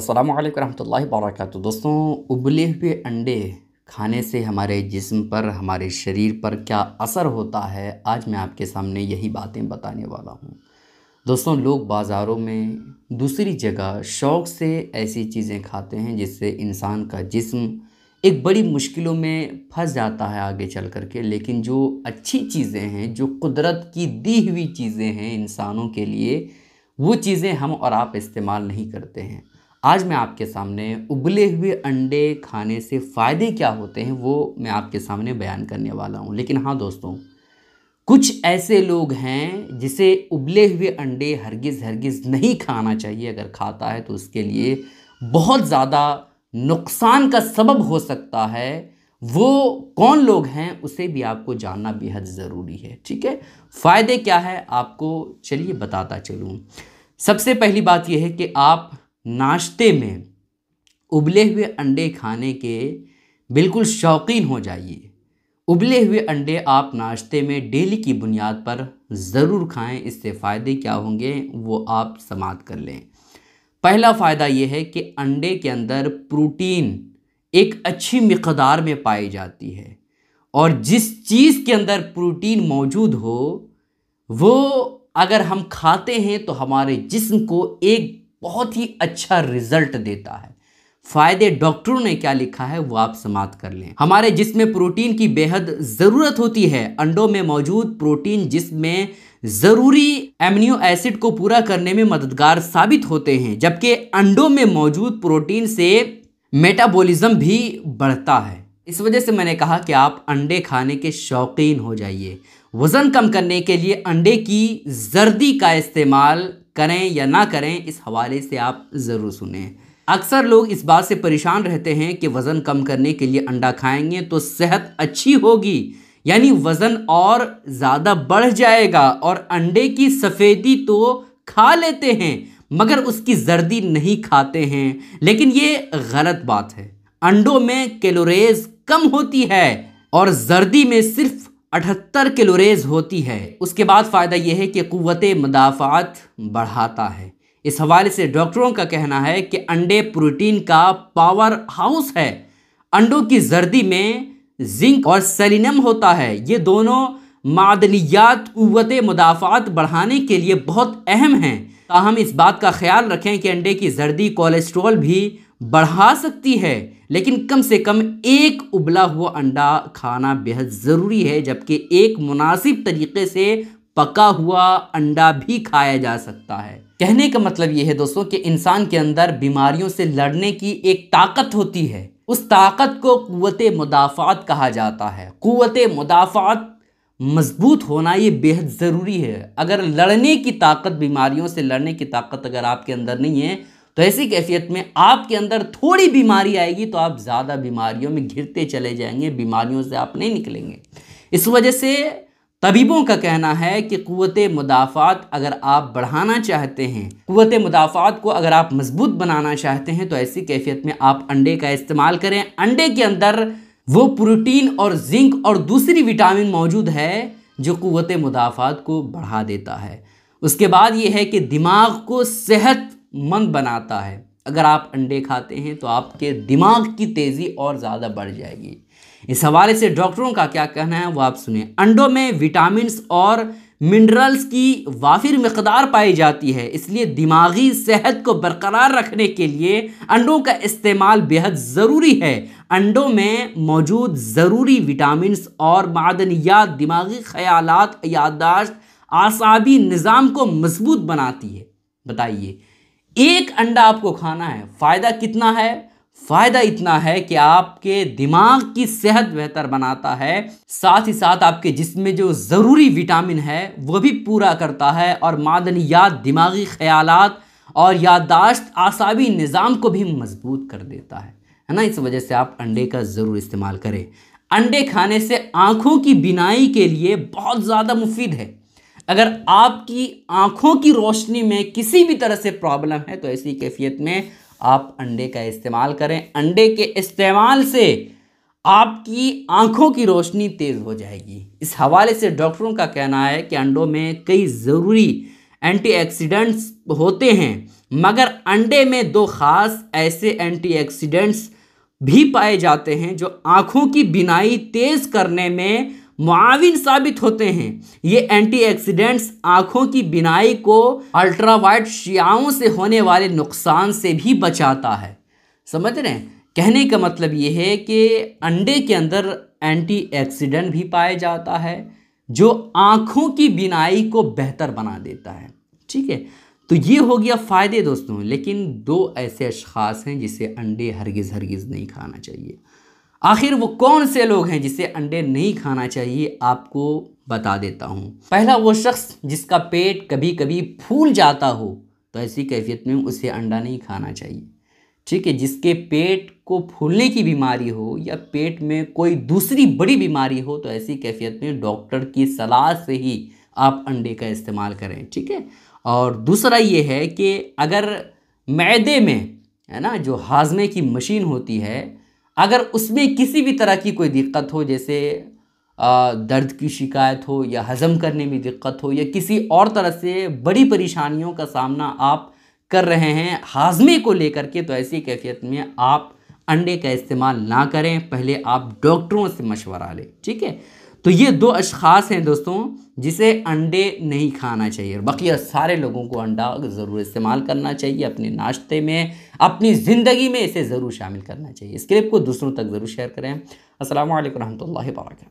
असलम वरहमल वर्क दोस्तों उबले हुए अंडे खाने से हमारे जिस्म पर हमारे शरीर पर क्या असर होता है आज मैं आपके सामने यही बातें बताने वाला हूँ दोस्तों लोग बाज़ारों में दूसरी जगह शौक़ से ऐसी चीज़ें खाते हैं जिससे इंसान का जिस्म एक बड़ी मुश्किलों में फंस जाता है आगे चल कर के लेकिन जो अच्छी चीज़ें हैं जो कुदरत की दी हुई चीज़ें हैं इंसानों के लिए वो चीज़ें हम और आप इस्तेमाल नहीं करते हैं आज मैं आपके सामने उबले हुए अंडे खाने से फ़ायदे क्या होते हैं वो मैं आपके सामने बयान करने वाला हूँ लेकिन हाँ दोस्तों कुछ ऐसे लोग हैं जिसे उबले हुए अंडे हरगिज़ हरगिज़ नहीं खाना चाहिए अगर खाता है तो उसके लिए बहुत ज़्यादा नुकसान का सबब हो सकता है वो कौन लोग हैं उसे भी आपको जानना बेहद ज़रूरी है ठीक है फ़ायदे क्या है आपको चलिए बताता चलूँ सबसे पहली बात यह है कि आप नाश्ते में उबले हुए अंडे खाने के बिल्कुल शौकीन हो जाइए उबले हुए अंडे आप नाश्ते में डेली की बुनियाद पर ज़रूर खाएं इससे फ़ायदे क्या होंगे वो आप समाप्त कर लें पहला फ़ायदा ये है कि अंडे के अंदर प्रोटीन एक अच्छी मकदार में पाई जाती है और जिस चीज़ के अंदर प्रोटीन मौजूद हो वो अगर हम खाते हैं तो हमारे जिस्म को एक बहुत ही अच्छा रिजल्ट देता है फ़ायदे डॉक्टरों ने क्या लिखा है वो आप समाप्त कर लें हमारे जिसमें प्रोटीन की बेहद ज़रूरत होती है अंडों में मौजूद प्रोटीन जिसमें ज़रूरी एमिनो एसिड को पूरा करने में मददगार साबित होते हैं जबकि अंडों में मौजूद प्रोटीन से मेटाबॉलिज्म भी बढ़ता है इस वजह से मैंने कहा कि आप अंडे खाने के शौकीन हो जाइए वज़न कम करने के लिए अंडे की जर्दी का इस्तेमाल करें या ना करें इस हवाले से आप ज़रूर सुने अक्सर लोग इस बात से परेशान रहते हैं कि वज़न कम करने के लिए अंडा खाएंगे तो सेहत अच्छी होगी यानी वज़न और ज़्यादा बढ़ जाएगा और अंडे की सफ़ेदी तो खा लेते हैं मगर उसकी जर्दी नहीं खाते हैं लेकिन ये गलत बात है अंडों में कैलोरीज कम होती है और जर्दी में सिर्फ अठहत्तर किलोरेज होती है उसके बाद फ़ायदा यह है कि क़वत मदाफ़ात बढ़ाता है इस हवाले से डॉक्टरों का कहना है कि अंडे प्रोटीन का पावर हाउस है अंडों की जर्दी में जिंक और सेलिनम होता है ये दोनों मादनियात क़वत मुदाफ़ात बढ़ाने के लिए बहुत अहम हैं ताहम इस बात का ख्याल रखें कि अंडे की जर्दी कोलेस्ट्रॉल भी बढ़ा सकती है लेकिन कम से कम एक उबला हुआ अंडा खाना बेहद ज़रूरी है जबकि एक मुनासिब तरीके से पका हुआ अंडा भी खाया जा सकता है कहने का मतलब ये है दोस्तों कि इंसान के अंदर बीमारियों से लड़ने की एक ताकत होती है उस ताकत को क़वत मुदाफ़ात कहा जाता है क़वत मुदाफ़ात मजबूत होना ये बेहद ज़रूरी है अगर लड़ने की ताकत बीमारियों से लड़ने की ताकत अगर आपके अंदर नहीं है तो ऐसी कैफियत में आपके अंदर थोड़ी बीमारी आएगी तो आप ज़्यादा बीमारियों में घिरते चले जाएंगे बीमारियों से आप नहीं निकलेंगे इस वजह से तबीबों का कहना है कि क़वत मुदाफ़ात अगर आप बढ़ाना चाहते हैं क़वत मुदाफ़ात को अगर आप मजबूत बनाना चाहते हैं तो ऐसी कैफियत में आप अंडे का इस्तेमाल करें अंडे के अंदर वो प्रोटीन और जिंक और दूसरी विटामिन मौजूद है जो क़वत मुदाफ़ात को बढ़ा देता है उसके बाद ये है कि दिमाग को सेहत मंद बनाता है अगर आप अंडे खाते हैं तो आपके दिमाग की तेज़ी और ज़्यादा बढ़ जाएगी इस हवाले से डॉक्टरों का क्या कहना है वो आप सुने अंडों में विटामिन और मिनरल्स की वाफिर मकदार पाई जाती है इसलिए दिमागी सेहत को बरकरार रखने के लिए अंडों का इस्तेमाल बेहद ज़रूरी है अंडों में मौजूद ज़रूरी विटामिन और मादनियात दिमागी ख्याल याददाश्त आसाबी निज़ाम को मजबूत बनाती है बताइए एक अंडा आपको खाना है फ़ायदा कितना है फ़ायदा इतना है कि आपके दिमाग की सेहत बेहतर बनाता है साथ ही साथ आपके जिसम में जो ज़रूरी विटामिन है वह भी पूरा करता है और मादनियात दिमागी ख्याल और याददाश्त आसाबी निज़ाम को भी मजबूत कर देता है है ना इस वजह से आप अंडे का ज़रूर इस्तेमाल करें अंडे खाने से आँखों की बिनाई के लिए बहुत ज़्यादा मुफीद है अगर आपकी आँखों की रोशनी में किसी भी तरह से प्रॉब्लम है तो ऐसी कैफियत में आप अंडे का इस्तेमाल करें अंडे के इस्तेमाल से आपकी आंखों की रोशनी तेज़ हो जाएगी इस हवाले से डॉक्टरों का कहना है कि अंडों में कई ज़रूरी एंटीऑक्सीडेंट्स होते हैं मगर अंडे में दो ख़ास ऐसे एंटीऑक्सीडेंट्स भी पाए जाते हैं जो आँखों की बिनाई तेज़ करने में मुआविन साबित होते हैं ये एंटीऑक्सीडेंट्स आँखों की बिनाई को अल्ट्रावाइट शियाओं से होने वाले नुकसान से भी बचाता है समझ रहे हैं कहने का मतलब ये है कि अंडे के अंदर एंटीऑक्सीडेंट भी पाया जाता है जो आँखों की बिनाई को बेहतर बना देता है ठीक है तो ये हो गया फ़ायदे दोस्तों लेकिन दो ऐसे अशखास हैं जिसे अंडे हरगिज़ हरगिज़ नहीं खाना चाहिए आखिर वो कौन से लोग हैं जिसे अंडे नहीं खाना चाहिए आपको बता देता हूँ पहला वो शख्स जिसका पेट कभी कभी फूल जाता हो तो ऐसी कैफियत में उसे अंडा नहीं खाना चाहिए ठीक है जिसके पेट को फूलने की बीमारी हो या पेट में कोई दूसरी बड़ी बीमारी हो तो ऐसी कैफियत में डॉक्टर की सलाह से ही आप अंडे का इस्तेमाल करें ठीक है और दूसरा ये है कि अगर मैदे में है ना जो हाजमे की मशीन होती है अगर उसमें किसी भी तरह की कोई दिक्कत हो जैसे दर्द की शिकायत हो या हज़म करने में दिक्कत हो या किसी और तरह से बड़ी परेशानियों का सामना आप कर रहे हैं हाजमे को लेकर के तो ऐसी कैफियत में आप अंडे का इस्तेमाल ना करें पहले आप डॉक्टरों से मशवरा लें ठीक है तो ये दो अशखास हैं दोस्तों जिसे अंडे नहीं खाना चाहिए और बाकी सारे लोगों को अंडा ज़रूर इस्तेमाल करना चाहिए अपने नाश्ते में अपनी ज़िंदगी में इसे ज़रूर शामिल करना चाहिए इस क्लिप को दूसरों तक ज़रूर शेयर करें असल वरहमल वर्क